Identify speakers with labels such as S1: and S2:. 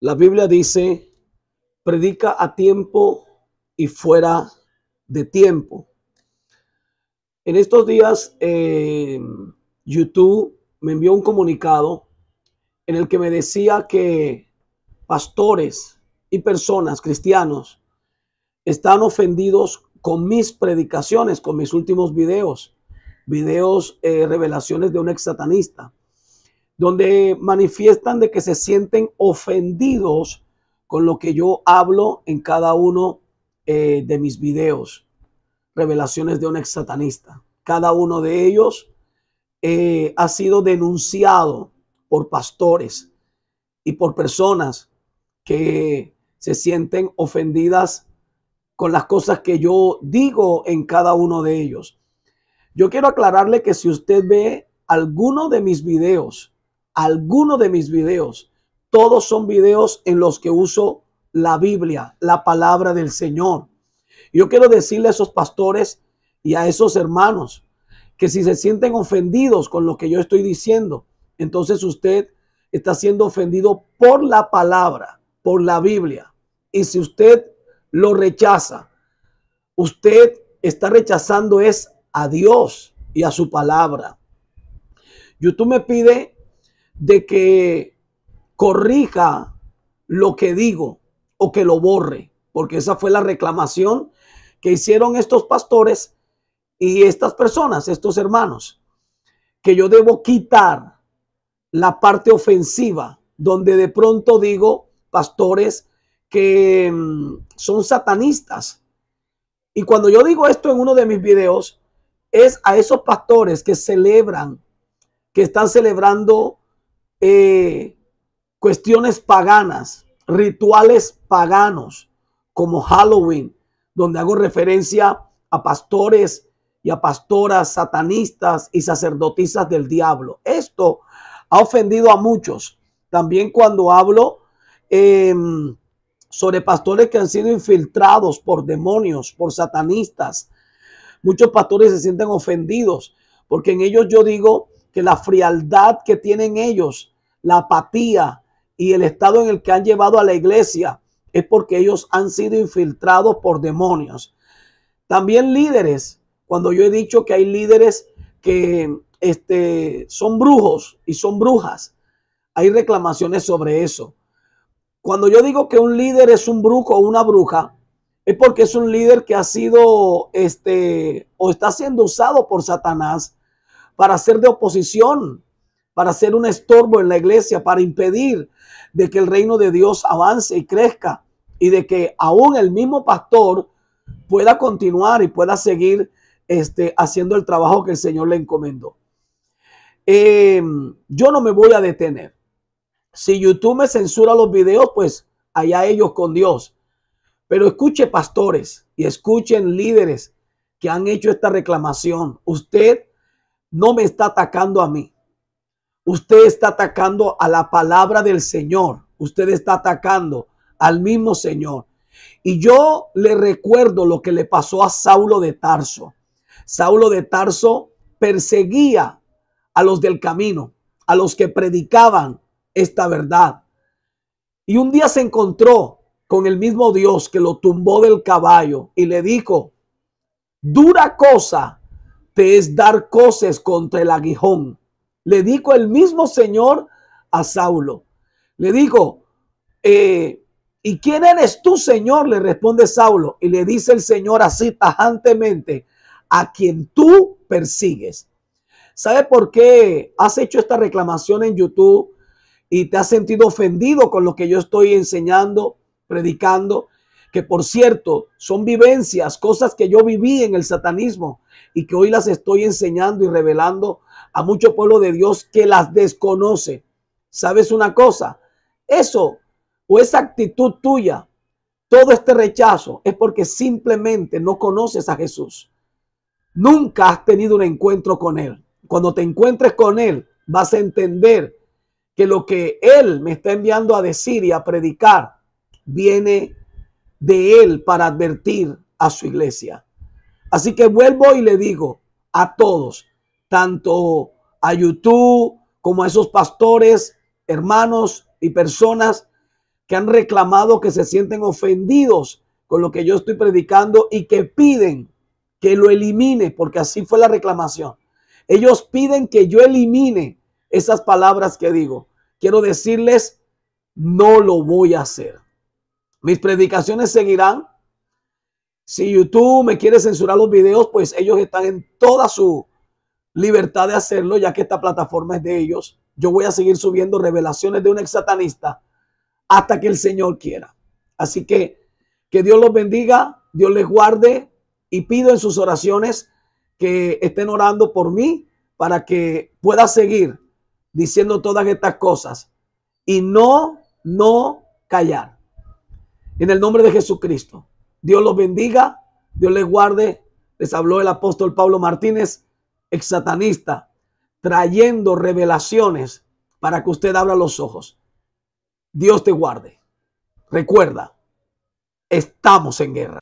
S1: La Biblia dice, predica a tiempo y fuera de tiempo. En estos días, eh, YouTube me envió un comunicado en el que me decía que pastores y personas, cristianos, están ofendidos con mis predicaciones, con mis últimos videos, videos, eh, revelaciones de un ex satanista donde manifiestan de que se sienten ofendidos con lo que yo hablo en cada uno eh, de mis videos. Revelaciones de un ex satanista. Cada uno de ellos eh, ha sido denunciado por pastores y por personas que se sienten ofendidas con las cosas que yo digo en cada uno de ellos. Yo quiero aclararle que si usted ve alguno de mis videos algunos de mis videos. Todos son videos en los que uso la Biblia, la palabra del Señor. Yo quiero decirle a esos pastores y a esos hermanos que si se sienten ofendidos con lo que yo estoy diciendo, entonces usted está siendo ofendido por la palabra, por la Biblia. Y si usted lo rechaza, usted está rechazando es a Dios y a su palabra. YouTube me pide de que corrija lo que digo o que lo borre, porque esa fue la reclamación que hicieron estos pastores y estas personas, estos hermanos, que yo debo quitar la parte ofensiva, donde de pronto digo pastores que mm, son satanistas. Y cuando yo digo esto en uno de mis videos, es a esos pastores que celebran, que están celebrando eh, cuestiones paganas, rituales paganos, como Halloween, donde hago referencia a pastores y a pastoras satanistas y sacerdotisas del diablo. Esto ha ofendido a muchos. También cuando hablo em, sobre pastores que han sido infiltrados por demonios, por satanistas, muchos pastores se sienten ofendidos, porque en ellos yo digo que la frialdad que tienen ellos, la apatía y el estado en el que han llevado a la iglesia es porque ellos han sido infiltrados por demonios. También líderes, cuando yo he dicho que hay líderes que este, son brujos y son brujas, hay reclamaciones sobre eso. Cuando yo digo que un líder es un brujo o una bruja, es porque es un líder que ha sido este, o está siendo usado por Satanás para ser de oposición, para ser un estorbo en la iglesia, para impedir de que el reino de Dios avance y crezca y de que aún el mismo pastor pueda continuar y pueda seguir este, haciendo el trabajo que el Señor le encomendó. Eh, yo no me voy a detener. Si YouTube me censura los videos, pues allá ellos con Dios. Pero escuche pastores y escuchen líderes que han hecho esta reclamación. Usted no me está atacando a mí. Usted está atacando a la palabra del Señor. Usted está atacando al mismo Señor. Y yo le recuerdo lo que le pasó a Saulo de Tarso. Saulo de Tarso perseguía a los del camino, a los que predicaban esta verdad. Y un día se encontró con el mismo Dios que lo tumbó del caballo y le dijo, dura cosa te es dar coces contra el aguijón. Le dijo el mismo Señor a Saulo. Le dijo, eh, ¿y quién eres tú, Señor? Le responde Saulo. Y le dice el Señor así tajantemente, a quien tú persigues. ¿Sabe por qué has hecho esta reclamación en YouTube y te has sentido ofendido con lo que yo estoy enseñando, predicando? que por cierto son vivencias, cosas que yo viví en el satanismo y que hoy las estoy enseñando y revelando a mucho pueblo de Dios que las desconoce. ¿Sabes una cosa? Eso o esa actitud tuya, todo este rechazo es porque simplemente no conoces a Jesús. Nunca has tenido un encuentro con Él. Cuando te encuentres con Él, vas a entender que lo que Él me está enviando a decir y a predicar viene de él para advertir a su iglesia. Así que vuelvo y le digo a todos, tanto a YouTube como a esos pastores, hermanos y personas que han reclamado que se sienten ofendidos con lo que yo estoy predicando y que piden que lo elimine, porque así fue la reclamación. Ellos piden que yo elimine esas palabras que digo. Quiero decirles, no lo voy a hacer. Mis predicaciones seguirán. Si YouTube me quiere censurar los videos, pues ellos están en toda su libertad de hacerlo, ya que esta plataforma es de ellos. Yo voy a seguir subiendo revelaciones de un ex satanista hasta que el Señor quiera. Así que que Dios los bendiga, Dios les guarde y pido en sus oraciones que estén orando por mí para que pueda seguir diciendo todas estas cosas y no, no callar. En el nombre de Jesucristo. Dios los bendiga, Dios les guarde. Les habló el apóstol Pablo Martínez, ex satanista, trayendo revelaciones para que usted abra los ojos. Dios te guarde. Recuerda, estamos en guerra.